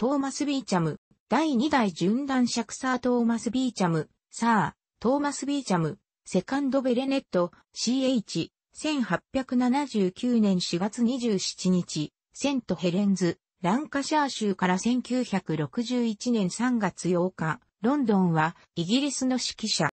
トーマス・ビーチャム、第2代準男尺サートーマス・ビーチャム、サー、トーマス・ビーチャム、セカンド・ベレネット、CH、1879年4月27日、セント・ヘレンズ、ランカシャー州から1961年3月8日、ロンドンはイギリスの指揮者。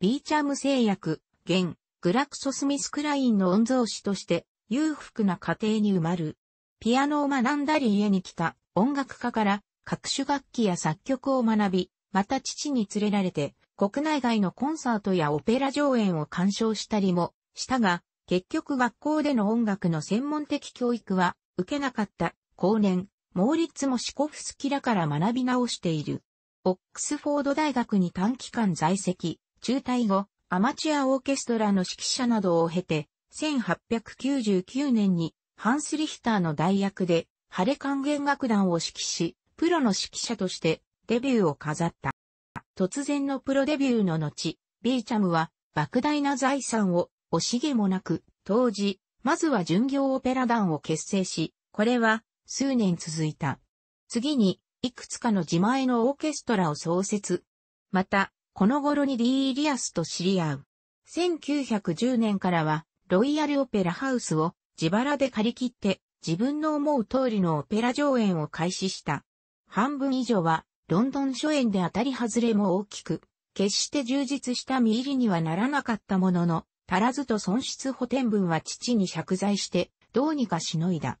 ビーチャム製薬、現、グラクソスミスクラインの御曹司として、裕福な家庭に生まる。ピアノを学んだり家に来た。音楽家から各種楽器や作曲を学び、また父に連れられて、国内外のコンサートやオペラ上演を鑑賞したりもしたが、結局学校での音楽の専門的教育は受けなかった後年、モーリッツ・モシコフスキらから学び直している。オックスフォード大学に短期間在籍、中退後、アマチュアオーケストラの指揮者などを経て、1899年にハンス・リヒターの代役で晴れ還元楽団を指揮し、プロの指揮者としてデビューを飾った。突然のプロデビューの後、ビーチャムは莫大な財産を惜しげもなく、当時、まずは巡業オペラ団を結成し、これは数年続いた。次に、いくつかの自前のオーケストラを創設。また、この頃に D・ ー・リアスと知り合う。1910年からは、ロイヤルオペラハウスを自腹で借り切って自分の思う通りのオペラ上演を開始した。半分以上は、ロンドン初演で当たり外れも大きく、決して充実した見入りにはならなかったものの、足らずと損失補填分は父に借財して、どうにかしのいだ。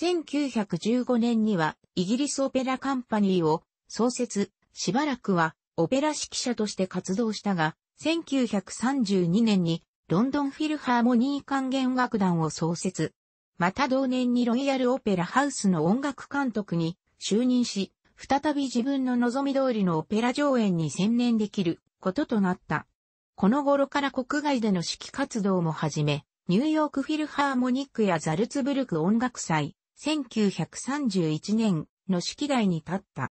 1915年には、イギリスオペラカンパニーを創設、しばらくは、オペラ指揮者として活動したが、1932年に、ロンドンフィルハーモニー管弦楽団を創設。また同年にロイヤルオペラハウスの音楽監督に就任し、再び自分の望み通りのオペラ上演に専念できることとなった。この頃から国外での指揮活動も始め、ニューヨークフィルハーモニックやザルツブルク音楽祭、1931年の指揮台に立った。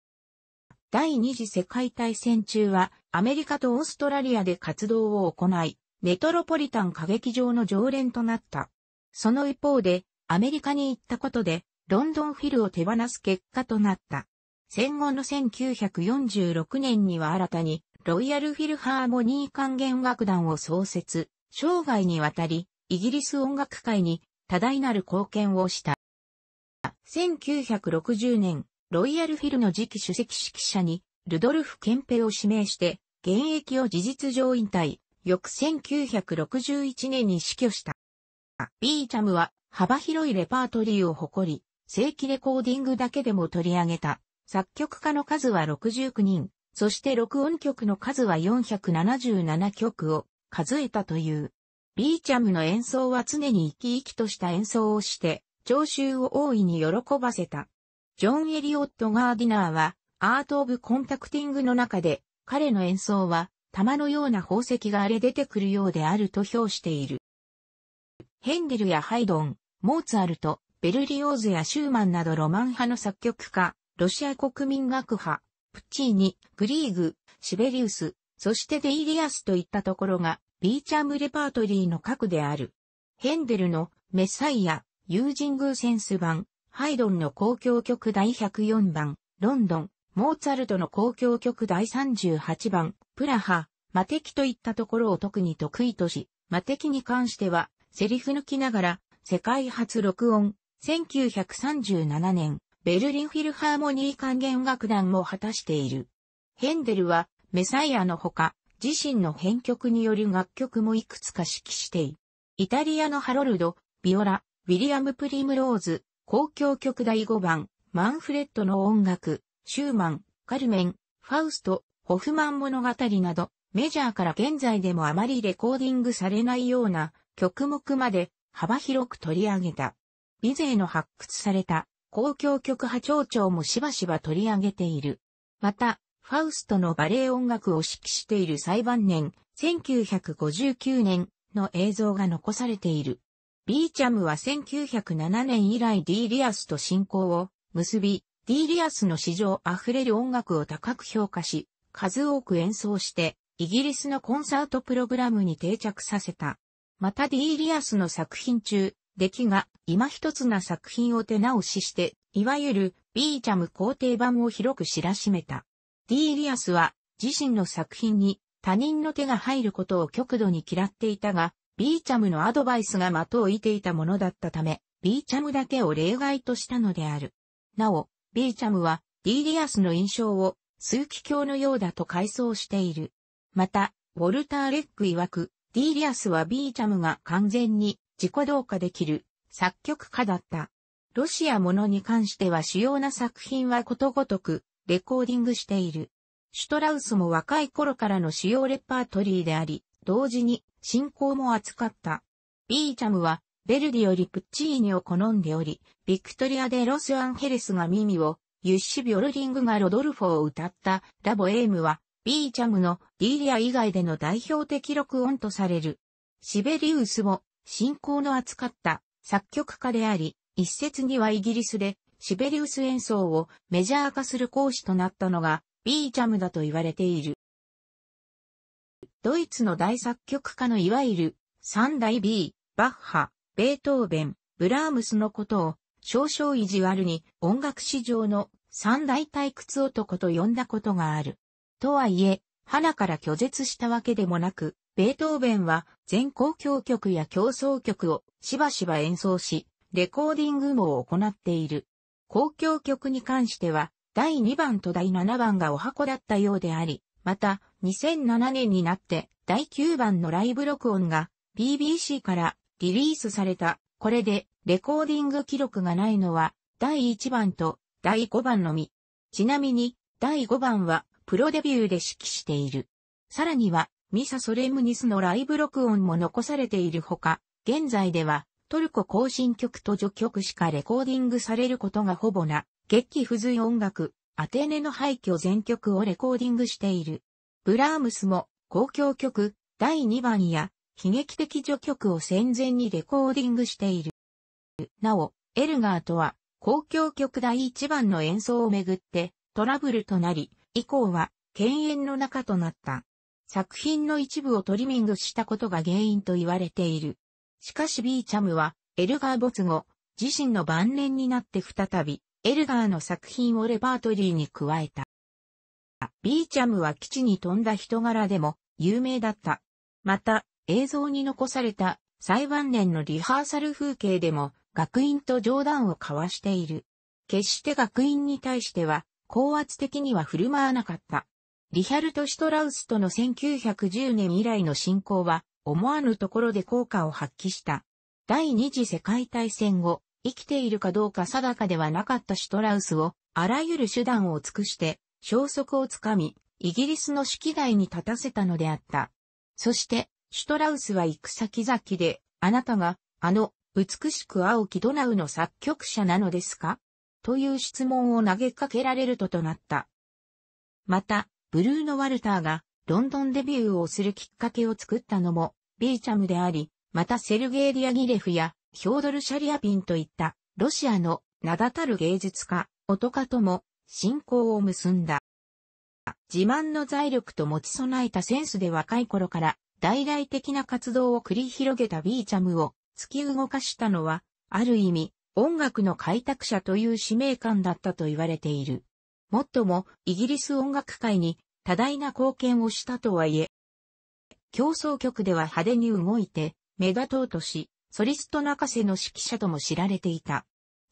第二次世界大戦中はアメリカとオーストラリアで活動を行い、メトロポリタン歌劇場の常連となった。その一方で、アメリカに行ったことで、ロンドンフィルを手放す結果となった。戦後の1946年には新たに、ロイヤルフィルハーモニー管弦楽団を創設、生涯にわたり、イギリス音楽界に多大なる貢献をした。1960年、ロイヤルフィルの次期主席指揮者に、ルドルフ・ケンペを指名して、現役を事実上引退、翌1961年に死去した。ビーチャムは幅広いレパートリーを誇り、正規レコーディングだけでも取り上げた。作曲家の数は69人、そして録音曲の数は477曲を数えたという。ビーチャムの演奏は常に生き生きとした演奏をして、聴衆を大いに喜ばせた。ジョン・エリオット・ガーディナーは、アート・オブ・コンタクティングの中で、彼の演奏は、玉のような宝石が荒れ出てくるようであると評している。ヘンデルやハイドン、モーツァルト、ベルリオーズやシューマンなどロマン派の作曲家、ロシア国民学派、プッチーニ、グリーグ、シベリウス、そしてデイリアスといったところが、ビーチャムレパートリーの核である。ヘンデルのメサイア、ユージングーセンス版、ハイドンの公共曲第104番、ロンドン、モーツァルトの公共曲第38番、プラハ、マテキといったところを特に得意とし、マテキに関しては、セリフ抜きながら、世界初録音、1937年、ベルリンフィルハーモニー管弦楽団も果たしている。ヘンデルは、メサイアのほか、自身の編曲による楽曲もいくつか指揮している。イタリアのハロルド、ビオラ、ウィリアム・プリムローズ、公共曲第5番、マンフレッドの音楽、シューマン、カルメン、ファウスト、ホフマン物語など、メジャーから現在でもあまりレコーディングされないような曲目まで幅広く取り上げた。美勢の発掘された公共曲派長調もしばしば取り上げている。また、ファウストのバレエ音楽を指揮している裁判年、1959年の映像が残されている。ビーチャムは1907年以来 D リアスと親交を結び、D リアスの史上溢れる音楽を高く評価し、数多く演奏して、イギリスのコンサートプログラムに定着させた。またディーリアスの作品中、出来が今一つな作品を手直しして、いわゆるビーチャム皇帝版を広く知らしめた。ディーリアスは自身の作品に他人の手が入ることを極度に嫌っていたが、ビーチャムのアドバイスが的を射ていたものだったため、ビーチャムだけを例外としたのである。なお、ビーチャムはディーリアスの印象を数奇鏡のようだと回想している。また、ウォルター・レック曰く、ディーリアスはビーチャムが完全に自己同化できる作曲家だった。ロシアものに関しては主要な作品はことごとくレコーディングしている。シュトラウスも若い頃からの主要レパートリーであり、同時に進行も扱った。ビーチャムはベルディよりプッチーニを好んでおり、ビクトリアでロスアンヘレスが耳を、ユッシ・ビョルリングがロドルフォを歌ったラボエームはビーチャムのリーリア以外での代表的録音とされる。シベリウスも信仰の扱った作曲家であり、一説にはイギリスでシベリウス演奏をメジャー化する講師となったのがビーチャムだと言われている。ドイツの大作曲家のいわゆる三大 B、バッハ、ベートーベン、ブラームスのことを少々意地悪に音楽史上の三大退屈男と呼んだことがある。とはいえ、花から拒絶したわけでもなく、ベートーベンは全公共曲や競争曲をしばしば演奏し、レコーディングも行っている。公共曲に関しては、第2番と第7番がお箱だったようであり、また、2007年になって、第9番のライブ録音が BBC からリリースされた。これで、レコーディング記録がないのは、第1番と第5番のみ。ちなみに、第5番は、プロデビューで指揮している。さらには、ミサソレムニスのライブ録音も残されているほか、現在では、トルコ行進曲と序曲しかレコーディングされることがほぼな、劇不随音楽、アテネの廃墟全曲をレコーディングしている。ブラームスも、公共曲、第2番や、悲劇的序曲を戦前にレコーディングしている。なお、エルガーとは、公共曲第1番の演奏をめぐって、トラブルとなり、以降は犬猿の仲となった。作品の一部をトリミングしたことが原因と言われている。しかしビーチャムは、エルガー没後、自身の晩年になって再び、エルガーの作品をレパートリーに加えた。ビーチャムは基地に飛んだ人柄でも有名だった。また、映像に残された最晩年のリハーサル風景でも学院と冗談を交わしている。決して学院に対しては高圧的には振る舞わなかった。リヒャルト・シュトラウスとの1910年以来の侵攻は、思わぬところで効果を発揮した。第二次世界大戦後、生きているかどうか定かではなかったシュトラウスを、あらゆる手段を尽くして、消息をつかみ、イギリスの指揮台に立たせたのであった。そして、シュトラウスは行く先々で、あなたが、あの、美しく青きドナウの作曲者なのですかという質問を投げかけられるととなった。また、ブルーノ・ワルターがロンドンデビューをするきっかけを作ったのもビーチャムであり、またセルゲイ・リアギレフやヒョードル・シャリアピンといったロシアの名だたる芸術家、音家とも信仰を結んだ。自慢の財力と持ち備えたセンスで若い頃から大々的な活動を繰り広げたビーチャムを突き動かしたのは、ある意味、音楽の開拓者という使命感だったと言われている。もっとも、イギリス音楽界に多大な貢献をしたとはいえ、競争曲では派手に動いて、目立とうとし、ソリスト泣かせの指揮者とも知られていた。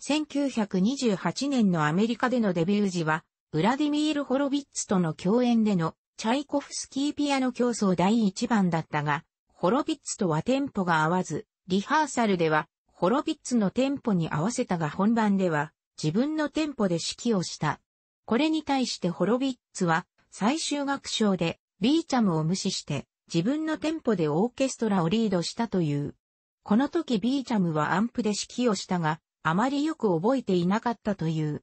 1928年のアメリカでのデビュー時は、ウラディミール・ホロビッツとの共演でのチャイコフスキーピアノ競争第一番だったが、ホロビッツとはテンポが合わず、リハーサルではホロヴィッツのテンポに合わせたが本番では自分のテンポで指揮をした。これに対してホロヴィッツは最終楽章でビーチャムを無視して自分のテンポでオーケストラをリードしたという。この時ビーチャムはアンプで指揮をしたがあまりよく覚えていなかったという。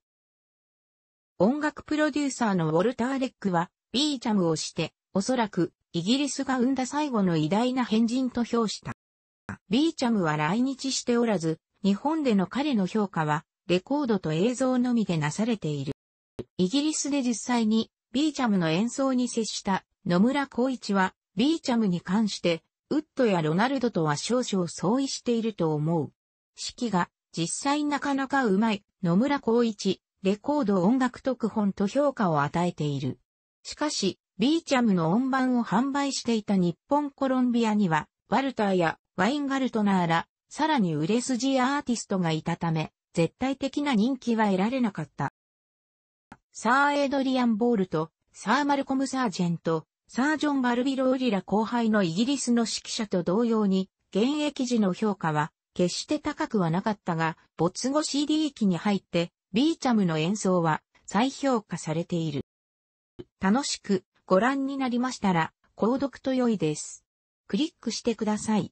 音楽プロデューサーのウォルター・レックはビーチャムをしておそらくイギリスが生んだ最後の偉大な変人と評した。ビーチャムは来日しておらず、日本での彼の評価は、レコードと映像のみでなされている。イギリスで実際に、ビーチャムの演奏に接した野村光一は、ビーチャムに関して、ウッドやロナルドとは少々相違していると思う。式が、実際なかなかうまい、野村光一、レコード音楽特本と評価を与えている。しかし、ビーチャムの音盤を販売していた日本コロンビアには、ワルターやワインガルトナーら、さらに売れ筋アーティストがいたため、絶対的な人気は得られなかった。サー・エドリアン・ボールと、サー・マルコム・サージェント、サージョン・バルビロウリラ後輩のイギリスの指揮者と同様に、現役時の評価は決して高くはなかったが、没後 CD 機に入って、ビーチャムの演奏は再評価されている。楽しくご覧になりましたら、購読と良いです。クリックしてください。